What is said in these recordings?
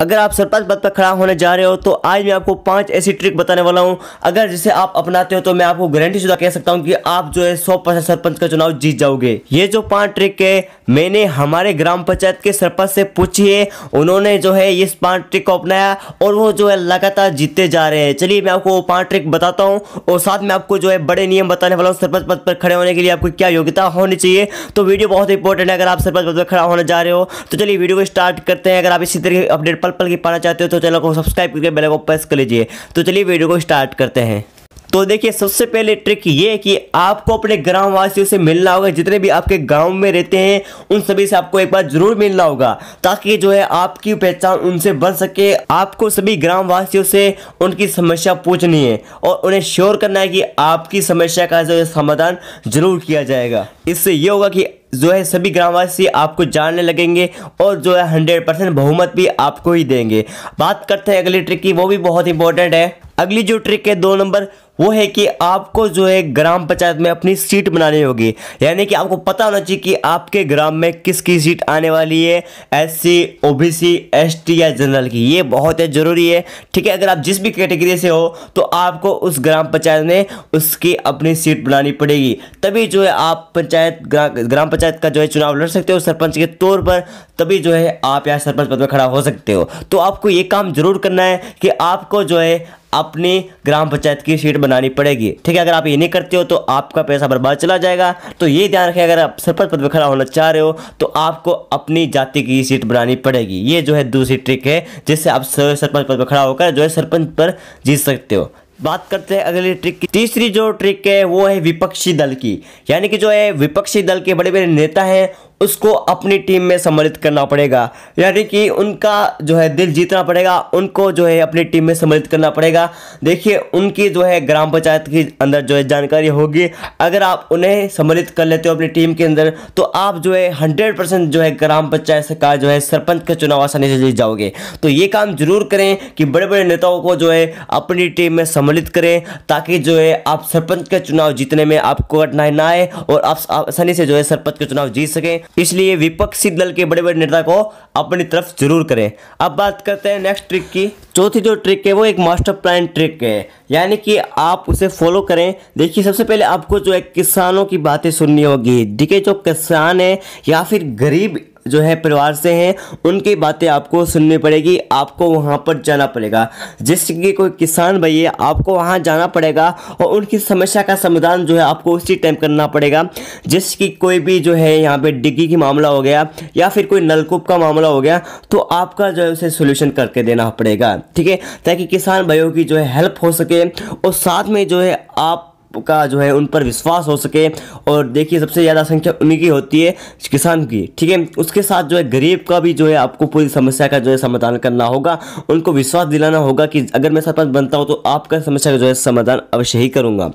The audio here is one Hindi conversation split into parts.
अगर आप सरपंच पद पर खड़ा होने जा रहे हो तो आज मैं आपको पांच ऐसी ट्रिक बताने वाला हूं अगर जिसे आप अपनाते हो तो मैं आपको गारंटी शुदा कह सकता हूं कि आप जो है सौ परसेंट सरपंच का चुनाव जीत जाओगे ये जो पांच ट्रिक है मैंने हमारे ग्राम पंचायत के सरपंच से पूछी है उन्होंने जो है इस पांच ट्रिक को अपनाया और वो जो है लगातार जीतते जा रहे हैं चलिए मैं आपको पांच ट्रिक बताता हूँ और साथ में आपको जो है बड़े नियम बताने वाला हूँ सरपंच पद पर खड़े होने के लिए आपको क्या योग्यता होनी चाहिए तो वीडियो बहुत इंपॉर्टेंट है अगर आप सरपंच पद पर खड़ा होने जा रहे हो तो चलिए वीडियो को स्टार्ट करते हैं अगर आप इसी तरह अपडेट पर हर पल की पाना चाहते हो तो चैनल को सब्सक्राइब करके बेल को प्रेस कर लीजिए तो चलिए वीडियो को स्टार्ट करते हैं तो देखिए सबसे पहले ट्रिक ये है कि आपको अपने ग्राम वासियों से मिलना होगा जितने भी आपके गांव में रहते हैं उन सभी से आपको एक बार जरूर मिलना होगा ताकि जो है आपकी पहचान उनसे बन सके आपको सभी ग्राम वासियों से उनकी समस्या पूछनी है और उन्हें श्योर करना है कि आपकी समस्या का जो है समाधान जरूर किया जाएगा इससे ये होगा कि जो है सभी ग्रामवासी आपको जानने लगेंगे और जो है हंड्रेड परसेंट बहुमत भी आपको ही देंगे बात करते हैं अगली ट्रिक की वो भी बहुत इंपॉर्टेंट है अगली जो ट्रिक है दो नंबर वो है कि आपको जो है ग्राम पंचायत में अपनी सीट बनानी होगी यानी कि आपको पता होना चाहिए कि आपके ग्राम में किसकी सीट आने वाली है S C O B C S T या जनरल की ये बहुत है ज़रूरी है ठीक है अगर आप जिस भी कैटेगरी से हो तो आपको उस ग्राम पंचायत में उसकी अपनी सीट बनानी पड़ेगी तभी जो है आप पंचायत ग्राम पंचायत का जो है चुनाव लड़ सकते हो सरपंच के तौर पर तभी जो है आप यहाँ सरपंच पद पर खड़ा हो सकते हो तो आपको ये काम जरूर करना है कि आपको जो है अपने ग्राम पंचायत की सीट बनानी पड़ेगी ठीक है अगर आप ये नहीं करते हो तो आपका पैसा बर्बाद चला जाएगा तो ये ध्यान रखें अगर आप सरपंच पद पर खड़ा होना चाह रहे हो तो आपको अपनी जाति की सीट बनानी पड़ेगी ये जो है दूसरी ट्रिक है जिससे आप सरपंच पद पर खड़ा होकर जो है सरपंच पर जीत सकते हो बात करते हैं अगली ट्रिक की तीसरी जो ट्रिक है वो है विपक्षी दल की यानी कि जो है विपक्षी दल के बड़े बड़े नेता हैं उसको अपनी टीम में सम्मिलित करना पड़ेगा यानी कि उनका जो है दिल जीतना पड़ेगा उनको जो है अपनी टीम में सम्मिलित करना पड़ेगा देखिए उनकी जो है ग्राम पंचायत के अंदर जो है जानकारी होगी अगर आप उन्हें सम्मिलित कर लेते हो अपनी टीम के अंदर तो आप जो है हंड्रेड परसेंट जो है ग्राम पंचायत का जो है सरपंच का चुनाव आसानी से जीत जाओगे तो ये काम जरूर करें कि बड़े बड़े नेताओं को जो है अपनी टीम में सम्मिलित करें ताकि जो है आप सरपंच का चुनाव जीतने में आपको कठिनाई ना आए और आप आसानी से जो है सरपंच का चुनाव जीत सकें इसलिए विपक्षी दल के बड़े बड़े नेता को अपनी तरफ जरूर करें अब बात करते हैं नेक्स्ट ट्रिक की चौथी जो ट्रिक है वो एक मास्टर प्लान ट्रिक है यानी कि आप उसे फॉलो करें देखिए सबसे पहले आपको जो है किसानों की बातें सुननी होगी देखिए जो किसान है या फिर गरीब जो है परिवार से हैं उनकी बातें आपको सुननी पड़ेगी आपको वहाँ पर जाना पड़ेगा जिसके कोई किसान भैया आपको वहाँ जाना पड़ेगा और उनकी समस्या का समाधान जो है आपको उसी टाइम करना पड़ेगा जिसकी कोई भी जो है यहाँ पे डिग्गी की मामला हो गया या फिर कोई नलकूप का मामला हो गया तो आपका जो है उसे सोल्यूशन करके देना पड़ेगा ठीक है ताकि किसान भाइयों की जो है हेल्प हो सके और साथ में जो है आप का जो है उन पर विश्वास हो सके और देखिए सबसे ज़्यादा संख्या उन्हीं की होती है किसान की ठीक है उसके साथ जो है गरीब का भी जो है आपको पूरी समस्या का जो है समाधान करना होगा उनको विश्वास दिलाना होगा कि अगर मैं सरपंच बनता हूँ तो आपका समस्या का जो है समाधान अवश्य ही करूँगा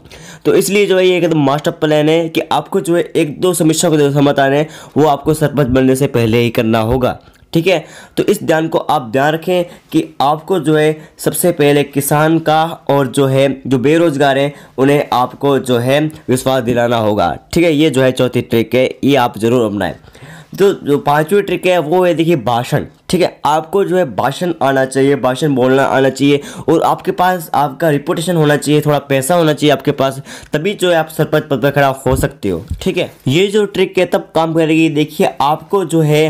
तो इसलिए जो है ये एकदम मास्टर प्लान है कि आपको जो है एक दो समस्या का जो समाधान है वो आपको सरपंच बनने से पहले ही करना होगा ठीक है तो इस ध्यान को आप ध्यान रखें कि आपको जो है सबसे पहले किसान का और जो है जो बेरोजगार है उन्हें आपको जो है विश्वास दिलाना होगा ठीक है ये जो है चौथी ट्रिक है ये आप ज़रूर अपनाएं तो जो पांचवी ट्रिक है वो है देखिए भाषण ठीक है आपको जो है भाषण आना चाहिए भाषण बोलना आना चाहिए और आपके पास आपका रिपोटेशन होना चाहिए थोड़ा पैसा होना चाहिए आपके पास तभी जो है आप सरपंच पद पर खड़ा हो सकते हो ठीक है ये जो ट्रिक है तब काम करेगी देखिए आपको जो है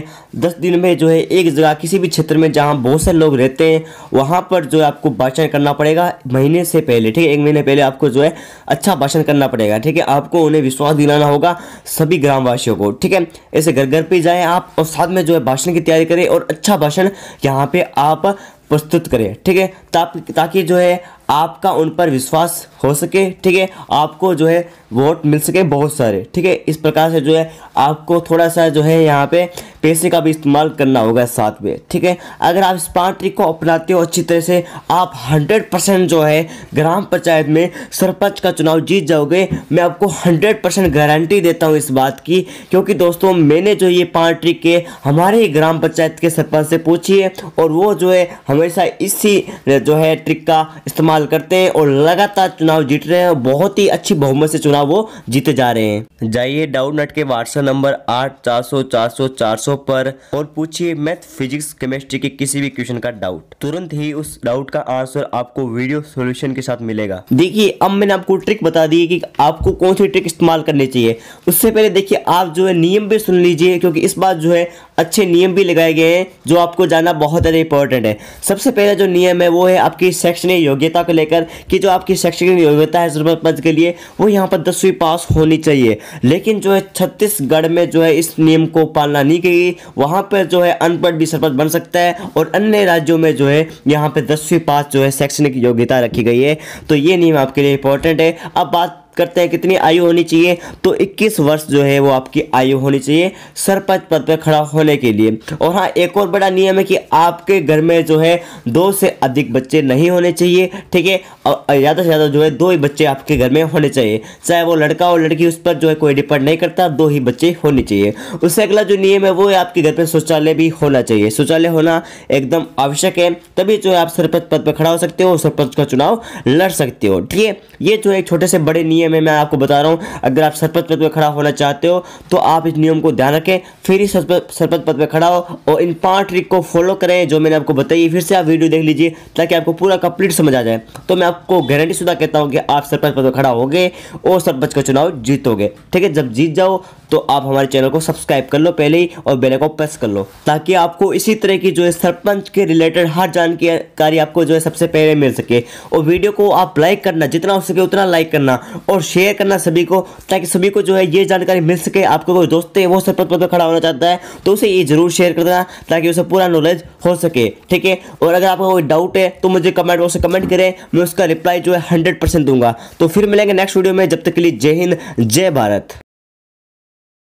दस दिन में जो है एक जगह किसी भी क्षेत्र में जहाँ बहुत से लोग रहते हैं वहाँ पर जो है आपको भाषण करना पड़ेगा महीने से पहले ठीक है एक महीने पहले आपको जो है अच्छा भाषण करना पड़ेगा ठीक है आपको उन्हें विश्वास दिलाना होगा सभी ग्रामवासियों को ठीक है ऐसे घर घर पर जाएँ आप और साथ में जो है भाषण की तैयारी करें और अच्छा भाषण यहाँ पे आप प्रस्तुत करें ठीक है ताकि जो है आपका उन पर विश्वास हो सके ठीक है आपको जो है वोट मिल सके बहुत सारे ठीक है इस प्रकार से जो है आपको थोड़ा सा जो है यहाँ पे पैसे का भी इस्तेमाल करना होगा साथ में ठीक है अगर आप इस पार्टी को अपनाते हो अच्छी तरह से आप हंड्रेड परसेंट जो है ग्राम पंचायत में सरपंच का चुनाव जीत जाओगे मैं आपको हंड्रेड परसेंट गारंटी देता हूँ इस बात की क्योंकि दोस्तों मैंने जो ये पार्टी के हमारे ग्राम पंचायत के सरपंच से पूछी है और वो जो है हमेशा इसी जो है ट्रिक का इस्तेमाल करते हैं और लगातार चुनाव जीत रहे हैं और बहुत ही अच्छी बहुमत से चुनाव वो जीते जा रहे हैं जाइए डाउट नट के व्हाट्सएप नंबर आठ चार सौ चार सौ चार सौ पर और पूछिए मैथ फिजिक्स केमिस्ट्री के किसी भी क्वेश्चन का डाउट तुरंत ही उस डाउट का आंसर आपको वीडियो सोल्यूशन के साथ मिलेगा देखिए अब मैंने आपको ट्रिक बता दी कि आपको कौन सी ट्रिक इस्तेमाल करनी चाहिए उससे पहले देखिए आप जो है नियम भी सुन लीजिए क्योंकि इस बार जो है अच्छे नियम भी लगाए गए हैं जो आपको जानना बहुत ज़्यादा इंपॉर्टेंट है सबसे पहला जो नियम है वो है आपकी शैक्षणिक योग्यता को लेकर कि जो आपकी शैक्षणिक योग्यता है ज़रूरत पद के लिए वो यहाँ पर दसवीं पास होनी चाहिए लेकिन जो है छत्तीसगढ़ में जो है इस नियम को पालना नहीं की वहाँ पर जो है अनपढ़ भी सरपंच बन सकता है और अन्य राज्यों में जो है यहाँ पर दसवीं पास जो है शैक्षणिक योग्यता रखी गई है तो ये नियम आपके लिए इंपॉर्टेंट है अब बात करते हैं कितनी आयु होनी चाहिए तो 21 वर्ष जो है वो आपकी आयु होनी चाहिए सरपंच पद पर खड़ा होने के लिए और हाँ एक और बड़ा नियम है कि आपके घर में जो है दो से अधिक बच्चे नहीं होने चाहिए ठीक है और ज़्यादा से ज़्यादा जो है दो ही बच्चे आपके घर में होने चाहिए चाहे वो लड़का और लड़की उस पर जो है कोई डिपेंड नहीं करता दो ही बच्चे होने चाहिए उससे अगला जो नियम है वो है आपके घर पर शौचालय भी होना चाहिए शौचालय होना एकदम आवश्यक है तभी जो है आप सरपंच पद पर खड़ा हो सकते हो सरपंच का चुनाव लड़ सकते हो ठीक है ये जो है छोटे से बड़े नियम नियम है मैं आपको बता रहा हूँ अगर आप सरपत पद पर खड़ा होना चाहते हो तो आप इस नियम को ध्यान रखें फिर ही सरपत पद पर खड़ा हो और इन पाँच ट्रिक को फॉलो करें जो मैंने आपको बताई फिर से आप वीडियो देख लीजिए ताकि आपको पूरा कंप्लीट समझ आ जाए तो मैं आपको गारंटी शुदा कहता हूँ कि आप सरपत पद पर खड़ा होगे और सरपंच का चुनाव जीतोगे ठीक है जब जीत जाओ तो आप हमारे चैनल को सब्सक्राइब कर लो पहले ही और बेल आइकन प्रेस कर लो ताकि आपको इसी तरह की जो है सरपंच के रिलेटेड हर जानकारी आपको जो है सबसे पहले मिल सके और वीडियो को आप लाइक करना जितना हो सके उतना लाइक करना और शेयर करना सभी को ताकि सभी को जो है ये जानकारी मिल सके आपको कोई दोस्त है वो सरपंच पद पर खड़ा होना चाहता है तो उसे ये जरूर शेयर कर देना ताकि उसे पूरा नॉलेज हो सके ठीक है और अगर आपका कोई डाउट है तो मुझे कमेंट बॉक्स में कमेंट करें मैं उसका रिप्लाई जो है हंड्रेड दूंगा तो फिर मिलेंगे नेक्स्ट वीडियो में जब तक के लिए जय हिंद जय भारत